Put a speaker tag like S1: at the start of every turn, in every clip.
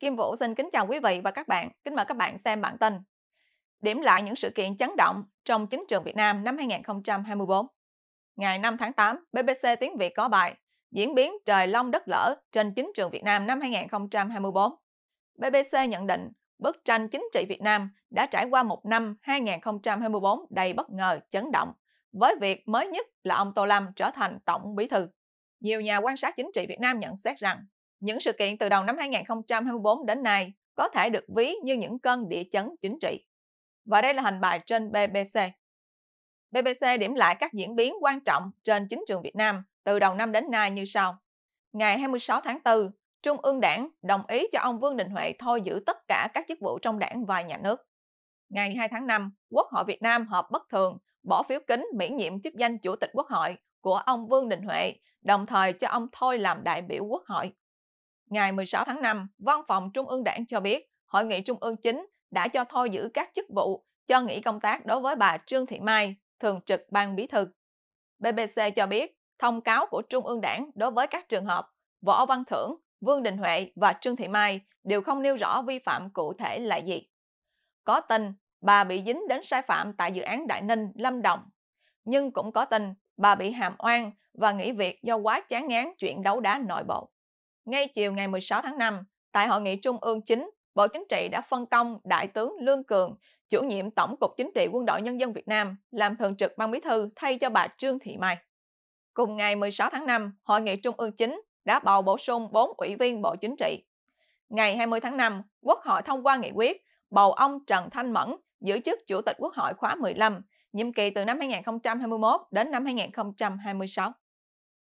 S1: Kim Vũ xin kính chào quý vị và các bạn. Kính mời các bạn xem bản tin. Điểm lại những sự kiện chấn động trong chính trường Việt Nam năm 2024. Ngày 5 tháng 8, BBC Tiếng Việt có bài Diễn biến trời long đất lở trên chính trường Việt Nam năm 2024. BBC nhận định bức tranh chính trị Việt Nam đã trải qua một năm 2024 đầy bất ngờ, chấn động, với việc mới nhất là ông Tô Lâm trở thành Tổng Bí Thư. Nhiều nhà quan sát chính trị Việt Nam nhận xét rằng những sự kiện từ đầu năm 2024 đến nay có thể được ví như những cơn địa chấn chính trị. Và đây là hình bài trên BBC. BBC điểm lại các diễn biến quan trọng trên chính trường Việt Nam từ đầu năm đến nay như sau. Ngày 26 tháng 4, Trung ương Đảng đồng ý cho ông Vương Đình Huệ thôi giữ tất cả các chức vụ trong đảng và nhà nước. Ngày 2 tháng 5, Quốc hội Việt Nam họp bất thường, bỏ phiếu kính miễn nhiệm chức danh Chủ tịch Quốc hội của ông Vương Đình Huệ, đồng thời cho ông thôi làm đại biểu Quốc hội ngày 16 tháng 5, Văn phòng Trung ương Đảng cho biết Hội nghị Trung ương chính đã cho thôi giữ các chức vụ cho nghỉ công tác đối với bà Trương Thị Mai, thường trực ban bí thư. BBC cho biết thông cáo của Trung ương Đảng đối với các trường hợp Võ Văn Thưởng, Vương Đình Huệ và Trương Thị Mai đều không nêu rõ vi phạm cụ thể là gì. Có tin bà bị dính đến sai phạm tại dự án Đại Ninh, Lâm Đồng, nhưng cũng có tin bà bị hàm oan và nghỉ việc do quá chán ngán chuyện đấu đá nội bộ ngay chiều ngày 16 tháng 5, tại Hội nghị Trung ương 9, Bộ Chính trị đã phân công Đại tướng Lương Cường, chủ nhiệm Tổng cục Chính trị Quân đội Nhân dân Việt Nam, làm thường trực ban bí thư thay cho bà Trương Thị Mai. Cùng ngày 16 tháng 5, Hội nghị Trung ương 9 đã bầu bổ sung 4 ủy viên Bộ Chính trị. Ngày 20 tháng 5, Quốc hội thông qua nghị quyết bầu ông Trần Thanh Mẫn giữ chức Chủ tịch Quốc hội khóa 15, nhiệm kỳ từ năm 2021 đến năm 2026.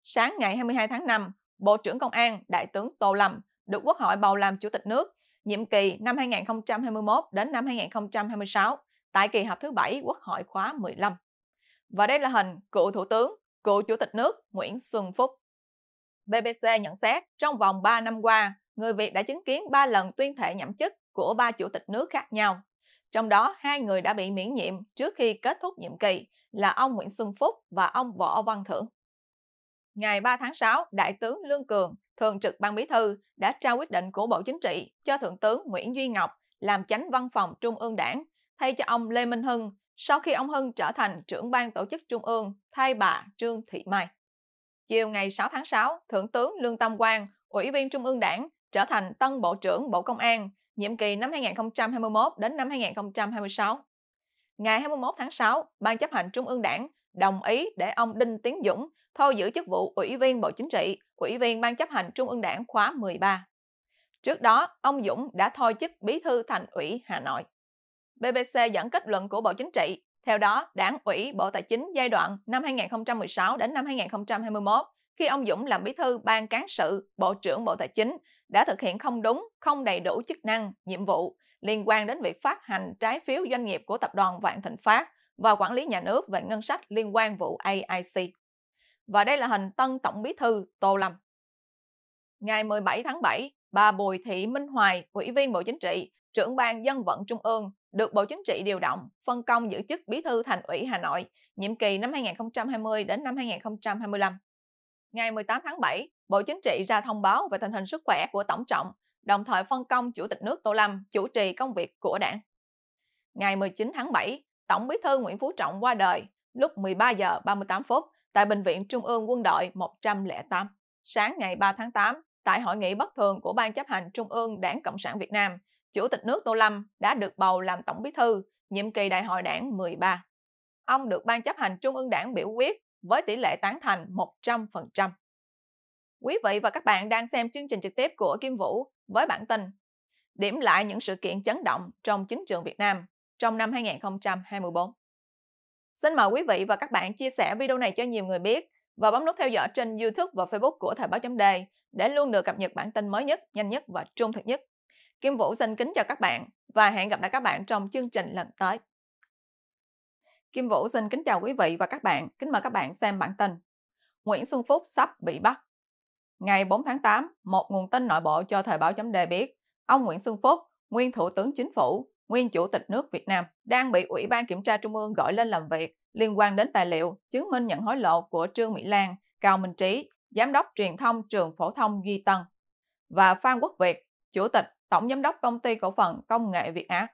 S1: Sáng ngày 22 tháng 5, Bộ trưởng Công an Đại tướng Tô Lâm được Quốc hội bầu làm Chủ tịch nước nhiệm kỳ năm 2021 đến năm 2026 tại kỳ họp thứ 7 Quốc hội khóa 15. Và đây là hình cựu Thủ tướng, cựu Chủ tịch nước Nguyễn Xuân Phúc. BBC nhận xét trong vòng 3 năm qua, người Việt đã chứng kiến 3 lần tuyên thệ nhậm chức của ba chủ tịch nước khác nhau. Trong đó, hai người đã bị miễn nhiệm trước khi kết thúc nhiệm kỳ là ông Nguyễn Xuân Phúc và ông Võ Văn Thưởng ngày 3 tháng 6, Đại tướng Lương Cường, Thường trực Ban Bí thư, đã trao quyết định của Bộ Chính trị cho Thượng tướng Nguyễn Duy Ngọc làm chánh văn phòng Trung ương Đảng, thay cho ông Lê Minh Hưng sau khi ông Hưng trở thành trưởng ban tổ chức Trung ương thay bà Trương Thị Mai. Chiều ngày 6 tháng 6, Thượng tướng Lương Tâm Quang, Ủy viên Trung ương Đảng, trở thành tân Bộ trưởng Bộ Công an, nhiệm kỳ năm 2021 đến năm 2026. Ngày 21 tháng 6, Ban chấp hành Trung ương Đảng đồng ý để ông Đinh Tiến Dũng thôi giữ chức vụ Ủy viên Bộ Chính trị, Ủy viên Ban chấp hành Trung ương Đảng khóa 13. Trước đó, ông Dũng đã thôi chức Bí thư Thành ủy Hà Nội. BBC dẫn kết luận của Bộ Chính trị, theo đó, Đảng ủy Bộ Tài chính giai đoạn năm 2016 đến năm 2021 khi ông Dũng làm bí thư ban cán sự Bộ trưởng Bộ Tài chính đã thực hiện không đúng, không đầy đủ chức năng, nhiệm vụ liên quan đến việc phát hành trái phiếu doanh nghiệp của tập đoàn Vạn Thịnh Phát và quản lý nhà nước về ngân sách liên quan vụ AIC. Và đây là hình tân Tổng Bí thư Tô Lâm. Ngày 17 tháng 7, bà Bùi Thị Minh Hoài, Ủy viên Bộ Chính trị, trưởng ban dân vận Trung ương, được Bộ Chính trị điều động, phân công giữ chức Bí thư Thành ủy Hà Nội, nhiệm kỳ năm 2020 đến năm 2025. Ngày 18 tháng 7, Bộ Chính trị ra thông báo về tình hình sức khỏe của Tổng Trọng, đồng thời phân công Chủ tịch nước Tô Lâm chủ trì công việc của đảng. Ngày 19 tháng 7, Tổng Bí thư Nguyễn Phú Trọng qua đời lúc 13 giờ 38 phút tại Bệnh viện Trung ương Quân đội 108. Sáng ngày 3 tháng 8, tại hội nghị bất thường của Ban chấp hành Trung ương Đảng Cộng sản Việt Nam, Chủ tịch nước Tô Lâm đã được bầu làm Tổng Bí thư nhiệm kỳ Đại hội Đảng 13. Ông được Ban chấp hành Trung ương Đảng biểu quyết với tỷ lệ tán thành 100%. Quý vị và các bạn đang xem chương trình trực tiếp của Kim Vũ với bản tin Điểm lại những sự kiện chấn động trong chính trường Việt Nam trong năm 2024. Xin mời quý vị và các bạn chia sẻ video này cho nhiều người biết và bấm nút theo dõi trên YouTube và Facebook của Thời báo chấm đề để luôn được cập nhật bản tin mới nhất, nhanh nhất và trung thực nhất. Kim Vũ xin kính chào các bạn và hẹn gặp lại các bạn trong chương trình lần tới. Kim Vũ xin kính chào quý vị và các bạn, kính mời các bạn xem bản tin. Nguyễn Xuân Phúc sắp bị bắt. Ngày 4 tháng 8, một nguồn tin nội bộ cho Thời báo chấm đề biết, ông Nguyễn Xuân Phúc, nguyên Thủ tướng Chính phủ, nguyên Chủ tịch nước Việt Nam, đang bị Ủy ban Kiểm tra Trung ương gọi lên làm việc liên quan đến tài liệu chứng minh nhận hối lộ của Trương Mỹ Lan, Cao Minh Trí, Giám đốc truyền thông trường phổ thông Duy Tân và Phan Quốc Việt, Chủ tịch Tổng Giám đốc Công ty Cổ phần Công nghệ Việt Á.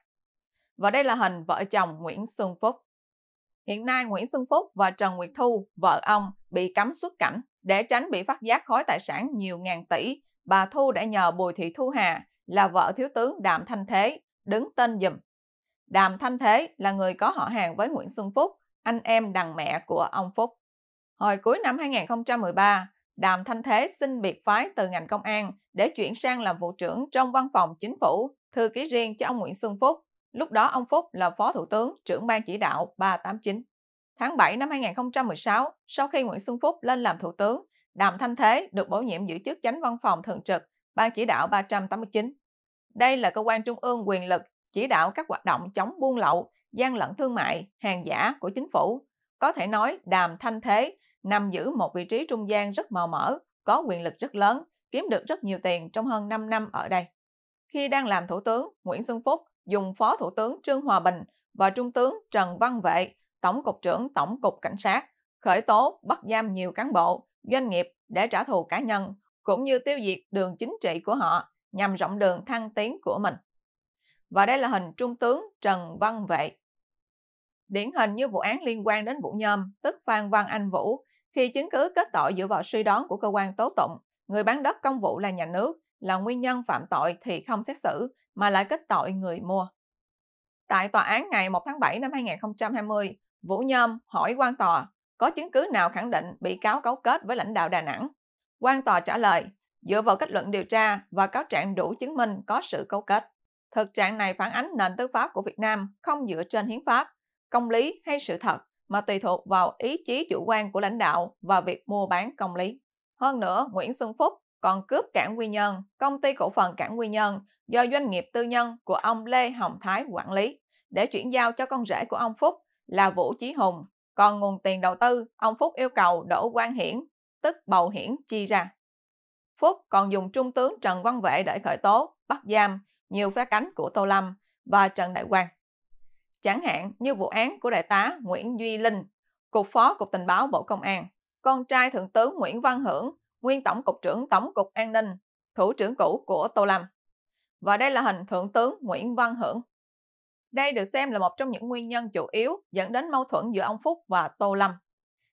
S1: Và đây là hình vợ chồng Nguyễn Xuân Phúc. Hiện nay Nguyễn Xuân Phúc và Trần Nguyệt Thu, vợ ông, bị cấm xuất cảnh để tránh bị phát giác khối tài sản nhiều ngàn tỷ. Bà Thu đã nhờ Bùi Thị Thu Hà là vợ thiếu tướng Đàm Thanh Thế đứng tên dùm. Đàm Thanh Thế là người có họ hàng với Nguyễn Xuân Phúc, anh em đằng mẹ của ông Phúc. Hồi cuối năm 2013, Đàm Thanh Thế xin biệt phái từ ngành công an để chuyển sang làm vụ trưởng trong văn phòng chính phủ, thư ký riêng cho ông Nguyễn Xuân Phúc. Lúc đó ông Phúc là phó thủ tướng, trưởng ban chỉ đạo 389. Tháng 7 năm 2016, sau khi Nguyễn Xuân Phúc lên làm thủ tướng, Đàm Thanh Thế được bổ nhiệm giữ chức chánh văn phòng thường trực, ban chỉ đạo 389. Đây là cơ quan trung ương quyền lực chỉ đạo các hoạt động chống buôn lậu, gian lận thương mại, hàng giả của chính phủ. Có thể nói Đàm Thanh Thế nằm giữ một vị trí trung gian rất màu mỡ, có quyền lực rất lớn, kiếm được rất nhiều tiền trong hơn 5 năm ở đây. Khi đang làm thủ tướng, Nguyễn Xuân Phúc dùng Phó Thủ tướng Trương Hòa Bình và Trung tướng Trần Văn Vệ, Tổng cục trưởng Tổng cục Cảnh sát, khởi tố bắt giam nhiều cán bộ, doanh nghiệp để trả thù cá nhân, cũng như tiêu diệt đường chính trị của họ nhằm rộng đường thăng tiến của mình. Và đây là hình trung tướng Trần Văn Vệ. Điển hình như vụ án liên quan đến Vũ Nhôm, tức Phan Văn Anh Vũ, khi chứng cứ kết tội dựa vào suy đoán của cơ quan tố tụng, người bán đất công vụ là nhà nước, là nguyên nhân phạm tội thì không xét xử, mà lại kết tội người mua. Tại tòa án ngày 1 tháng 7 năm 2020, Vũ Nhôm hỏi quan tòa có chứng cứ nào khẳng định bị cáo cấu kết với lãnh đạo Đà Nẵng. Quan tòa trả lời, dựa vào kết luận điều tra và cáo trạng đủ chứng minh có sự cấu kết. Thực trạng này phản ánh nền tư pháp của Việt Nam không dựa trên hiến pháp, công lý hay sự thật, mà tùy thuộc vào ý chí chủ quan của lãnh đạo và việc mua bán công lý. Hơn nữa, Nguyễn Xuân Phúc còn cướp cảng Quy Nhơn, công ty cổ phần cảng Quy Nhơn do doanh nghiệp tư nhân của ông Lê Hồng Thái quản lý để chuyển giao cho con rể của ông Phúc là Vũ Chí Hùng. Còn nguồn tiền đầu tư, ông Phúc yêu cầu Đỗ Quang Hiển, tức Bầu Hiển chi ra. Phúc còn dùng trung tướng Trần Văn Vệ để khởi tố, bắt giam nhiều phé cánh của Tô Lâm và Trần Đại Quang. Chẳng hạn như vụ án của Đại tá Nguyễn Duy Linh, Cục Phó Cục Tình báo Bộ Công an, con trai Thượng tướng Nguyễn Văn Hưởng, nguyên Tổng Cục trưởng Tổng Cục An ninh, Thủ trưởng cũ của Tô Lâm. Và đây là hình Thượng tướng Nguyễn Văn Hưởng. Đây được xem là một trong những nguyên nhân chủ yếu dẫn đến mâu thuẫn giữa ông Phúc và Tô Lâm.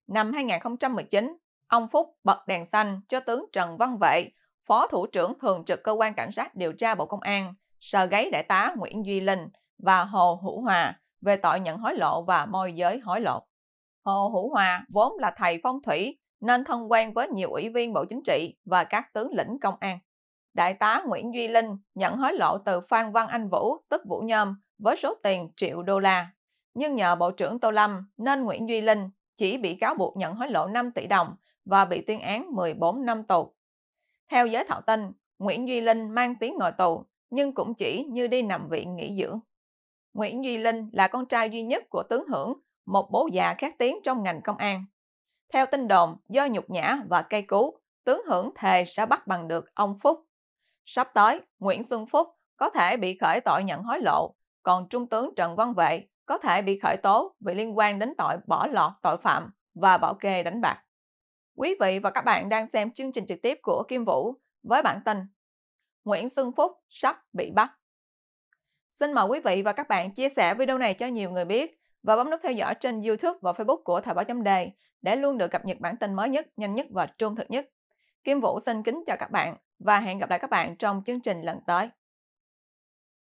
S1: Năm 2019, Ông Phúc bật đèn xanh cho tướng Trần Văn Vệ, Phó Thủ trưởng Thường trực Cơ quan Cảnh sát điều tra Bộ Công an, sờ gáy Đại tá Nguyễn Duy Linh và Hồ Hữu Hòa về tội nhận hối lộ và môi giới hối lộ. Hồ Hữu Hòa vốn là thầy phong thủy nên thân quen với nhiều ủy viên Bộ Chính trị và các tướng lĩnh công an. Đại tá Nguyễn Duy Linh nhận hối lộ từ Phan Văn Anh Vũ, tức Vũ Nhôm, với số tiền triệu đô la. Nhưng nhờ Bộ trưởng Tô Lâm nên Nguyễn Duy Linh chỉ bị cáo buộc nhận hối lộ 5 tỷ đồng và bị tuyên án 14 năm tù. Theo giới thạo tin, Nguyễn Duy Linh mang tiếng ngồi tù nhưng cũng chỉ như đi nằm viện nghỉ dưỡng. Nguyễn Duy Linh là con trai duy nhất của tướng Hưởng, một bố già khác tiếng trong ngành công an. Theo tin đồn, do nhục nhã và cây cú, tướng Hưởng thề sẽ bắt bằng được ông Phúc. Sắp tới, Nguyễn Xuân Phúc có thể bị khởi tội nhận hối lộ, còn Trung tướng Trần Văn Vệ có thể bị khởi tố vì liên quan đến tội bỏ lọt tội phạm và bảo kê đánh bạc. Quý vị và các bạn đang xem chương trình trực tiếp của Kim Vũ với bản tin Nguyễn Xuân Phúc sắp bị bắt. Xin mời quý vị và các bạn chia sẻ video này cho nhiều người biết và bấm nút theo dõi trên YouTube và Facebook của Thời báo chấm đề để luôn được cập nhật bản tin mới nhất, nhanh nhất và trung thực nhất. Kim Vũ xin kính chào các bạn và hẹn gặp lại các bạn trong chương trình lần tới.